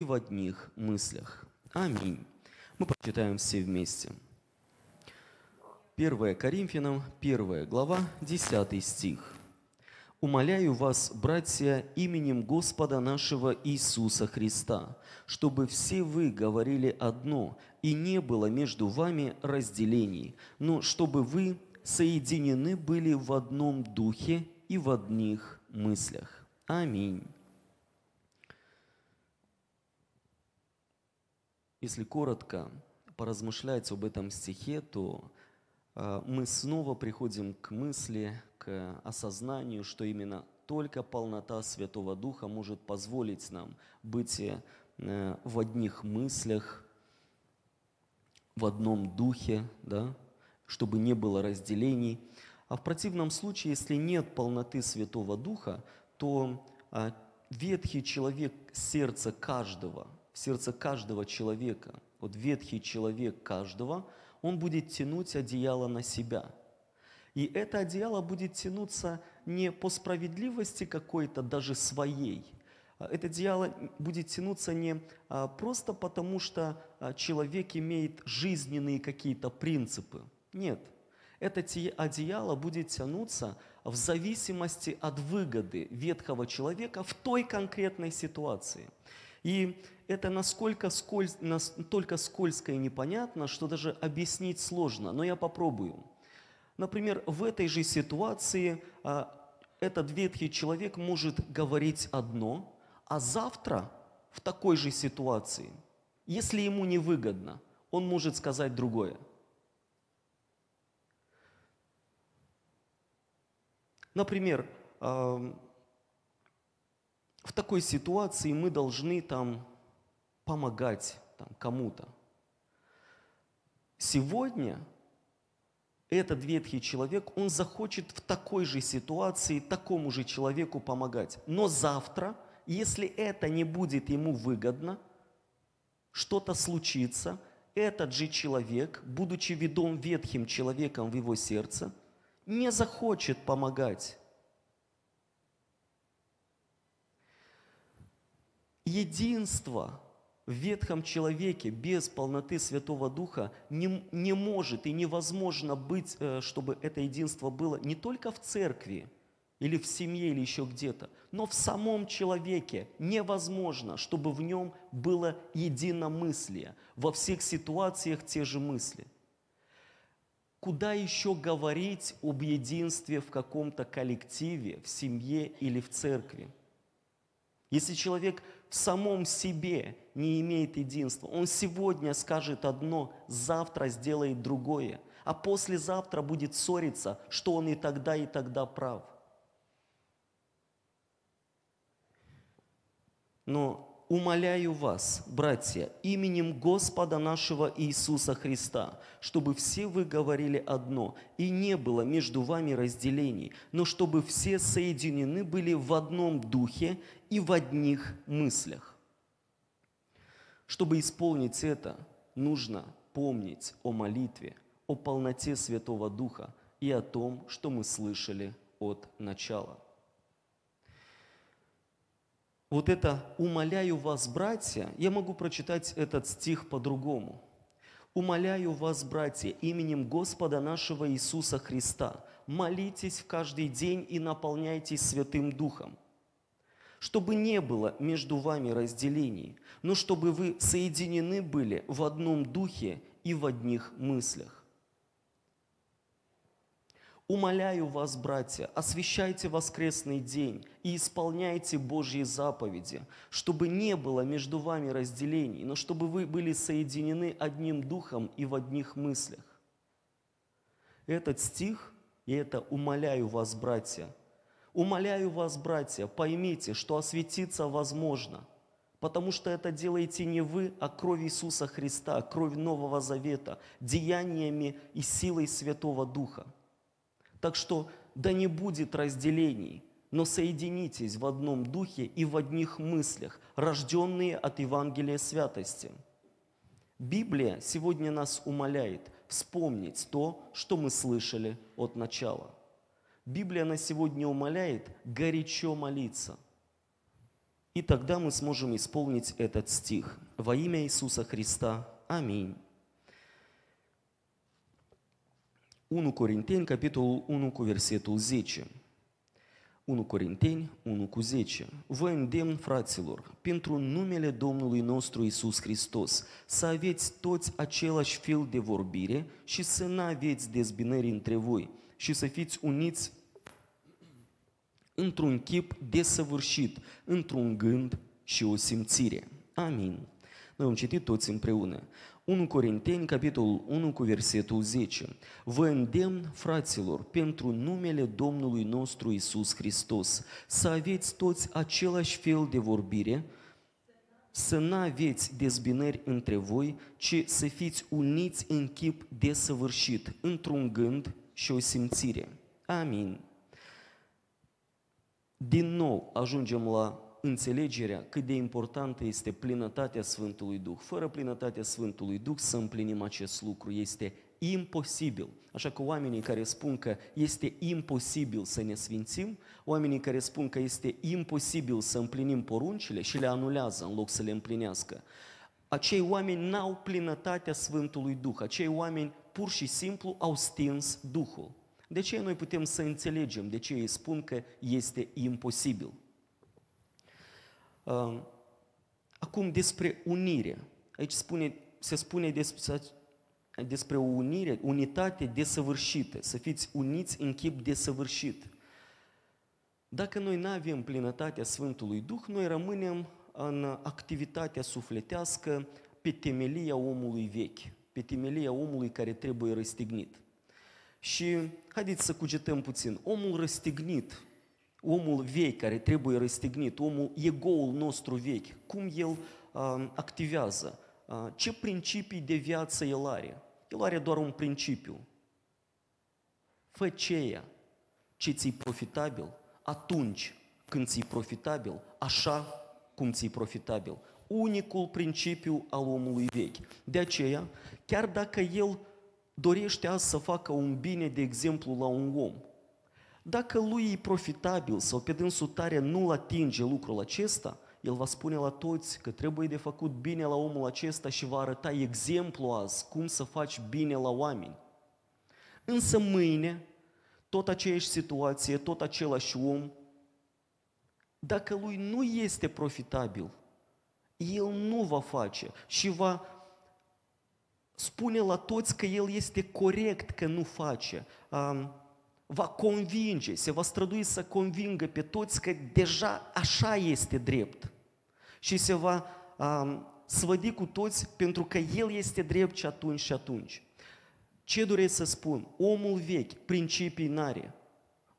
и в одних мыслях. Аминь. Мы прочитаем все вместе. 1 Коринфянам, 1 глава, 10 стих. «Умоляю вас, братья, именем Господа нашего Иисуса Христа, чтобы все вы говорили одно, и не было между вами разделений, но чтобы вы соединены были в одном духе и в одних мыслях. Аминь. Если коротко поразмышлять об этом стихе, то э, мы снова приходим к мысли, к осознанию, что именно только полнота Святого Духа может позволить нам быть э, в одних мыслях, в одном духе, да, чтобы не было разделений. А в противном случае, если нет полноты Святого Духа, то э, ветхий человек сердца каждого – сердце каждого человека, вот ветхий человек каждого, он будет тянуть одеяло на себя. И это одеяло будет тянуться не по справедливости какой-то, даже своей. Это одеяло будет тянуться не а, просто потому, что а, человек имеет жизненные какие-то принципы. Нет, это одеяло будет тянуться в зависимости от выгоды ветхого человека в той конкретной ситуации. И это насколько сколь, настолько скользко и непонятно, что даже объяснить сложно, но я попробую. Например, в этой же ситуации а, этот ветхий человек может говорить одно, а завтра в такой же ситуации, если ему невыгодно, он может сказать другое. Например, а, в такой ситуации мы должны там помогать там, кому-то. Сегодня этот ветхий человек, он захочет в такой же ситуации такому же человеку помогать. Но завтра, если это не будет ему выгодно, что-то случится, этот же человек, будучи ведом ветхим человеком в его сердце, не захочет помогать единство в ветхом человеке без полноты Святого Духа не, не может и невозможно быть, э, чтобы это единство было не только в церкви, или в семье, или еще где-то. Но в самом человеке невозможно, чтобы в нем было единомыслие. Во всех ситуациях те же мысли. Куда еще говорить об единстве в каком-то коллективе, в семье или в церкви? Если человек в самом себе не имеет единства. Он сегодня скажет одно, завтра сделает другое, а послезавтра будет ссориться, что он и тогда, и тогда прав. Но умоляю вас, братья, именем Господа нашего Иисуса Христа, чтобы все вы говорили одно, и не было между вами разделений, но чтобы все соединены были в одном духе и в одних мыслях. Чтобы исполнить это, нужно помнить о молитве, о полноте Святого Духа и о том, что мы слышали от начала – вот это «умоляю вас, братья», я могу прочитать этот стих по-другому. «Умоляю вас, братья, именем Господа нашего Иисуса Христа, молитесь в каждый день и наполняйтесь Святым Духом, чтобы не было между вами разделений, но чтобы вы соединены были в одном духе и в одних мыслях. Умоляю вас, братья, освящайте воскресный день и исполняйте Божьи заповеди, чтобы не было между вами разделений, но чтобы вы были соединены одним духом и в одних мыслях. Этот стих и это «умоляю вас, братья». Умоляю вас, братья, поймите, что осветиться возможно, потому что это делаете не вы, а кровь Иисуса Христа, кровь Нового Завета, деяниями и силой Святого Духа – так что да не будет разделений, но соединитесь в одном духе и в одних мыслях, рожденные от Евангелия святости. Библия сегодня нас умоляет вспомнить то, что мы слышали от начала. Библия нас сегодня умоляет горячо молиться. И тогда мы сможем исполнить этот стих. Во имя Иисуса Христа. Аминь. 1 Corinteni, capitolul 1 cu versetul 10. 1 Corinteni 1 cu 10. Vă îndemn, fraților, pentru numele Domnului nostru Isus Hristos, să aveți toți același fel de vorbire și să nu aveți dezbinări între voi și să fiți uniți într-un chip desăvârșit, într-un gând și o simțire. Amin. Noi am citit toți împreună. 1 Corinteni, capitolul 1 cu versetul 10. Vă îndemn, fraților, pentru numele Domnului nostru Isus Hristos, să aveți toți același fel de vorbire, să nu aveți dezbinări între voi, ci să fiți uniți în chip desăvârșit, într-un gând și o simțire. Amin. Din nou ajungem la înțelegerea cât de importantă este plinătatea Sfântului Duh. Fără plinătatea Sfântului Duh să împlinim acest lucru este imposibil. Așa că oamenii care spun că este imposibil să ne sfințim, oamenii care spun că este imposibil să împlinim poruncile și le anulează în loc să le împlinească, acei oameni n-au plinătatea Sfântului Duh, acei oameni pur și simplu au stins Duhul. De ce noi putem să înțelegem de ce ei spun că este imposibil? Acum despre unire. Aici spune, se spune despre, despre o unire, unitate desăvârșită, să fiți uniți în chip desăvârșit. Dacă noi nu avem plinătatea Sfântului Duh, noi rămânem în activitatea sufletească pe temelia omului vechi, pe temelia omului care trebuie răstignit. Și haideți să cugetăm puțin. Omul răstignit omul vechi care trebuie răstignit, omul, egoul nostru vechi, cum el uh, activează, uh, ce principii de viață el are. El are doar un principiu. Fă ceea ce ți-i profitabil atunci când ți-i profitabil, așa cum ți-i profitabil. Unicul principiu al omului vechi. De aceea, chiar dacă el dorește azi să facă un bine, de exemplu, la un om, dacă lui e profitabil sau pe dânsul tare nu-l atinge lucrul acesta, el va spune la toți că trebuie de făcut bine la omul acesta și va arăta exemplu azi cum să faci bine la oameni. Însă mâine, tot aceeași situație, tot același om, dacă lui nu este profitabil, el nu va face și va spune la toți că el este corect că nu face va convinge, se va strădui să convingă pe toți că deja așa este drept. Și se va um, svădi cu toți pentru că El este drept și atunci și atunci. Ce doresc să spun? Omul vechi, principii n-are.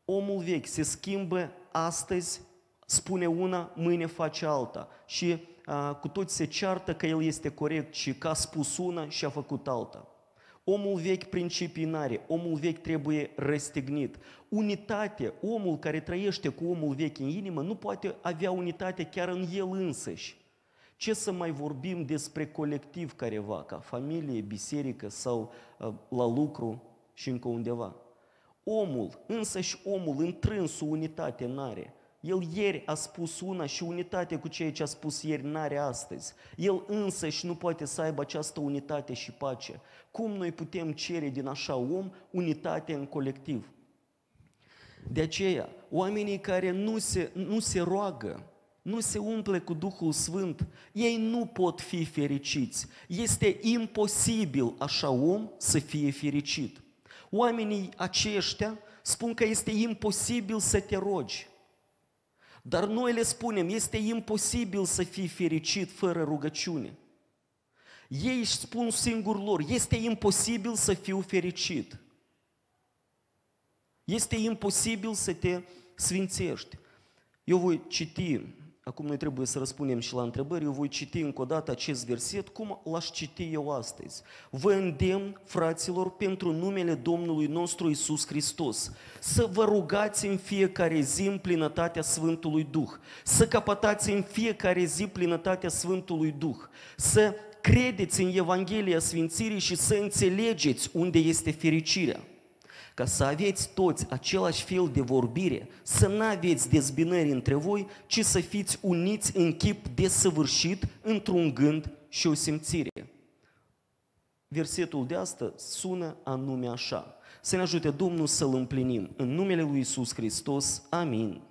Omul vechi se schimbă astăzi, spune una, mâine face alta. Și uh, cu toți se ceartă că el este corect și că a spus una și a făcut alta. Omul vechi principii n-are, omul vechi trebuie răstignit. Unitate, omul care trăiește cu omul vechi în inimă, nu poate avea unitate chiar în el însăși. Ce să mai vorbim despre colectiv careva, ca familie, biserică sau ă, la lucru și încă undeva. Omul, însăși omul, întrânsul unitate n-are. El ieri a spus una și unitate cu ceea ce a spus ieri n-are astăzi. El și nu poate să aibă această unitate și pace. Cum noi putem cere din așa om unitate în colectiv? De aceea, oamenii care nu se, nu se roagă, nu se umple cu Duhul Sfânt, ei nu pot fi fericiți. Este imposibil așa om să fie fericit. Oamenii aceștia spun că este imposibil să te rogi. Dar noi le spunem, este imposibil să fii fericit fără rugăciune. Ei își spun singur lor, este imposibil să fiu fericit. Este imposibil să te sfințești. Eu voi citi Acum noi trebuie să răspundem și la întrebări. Eu voi citi încă o dată acest verset, cum l-aș citi eu astăzi. Vă îndemn, fraților, pentru numele Domnului nostru Isus Hristos, să vă rugați în fiecare zi în plinătatea Sfântului Duh, să capătați în fiecare zi plinătatea Sfântului Duh, să credeți în Evanghelia Sfințirii și să înțelegeți unde este fericirea ca să aveți toți același fel de vorbire, să nu aveți dezbinări între voi, ci să fiți uniți în chip desăvârșit într-un gând și o simțire. Versetul de asta sună anume așa. Să ne ajute Domnul să-L împlinim. În numele Lui Isus Hristos. Amin.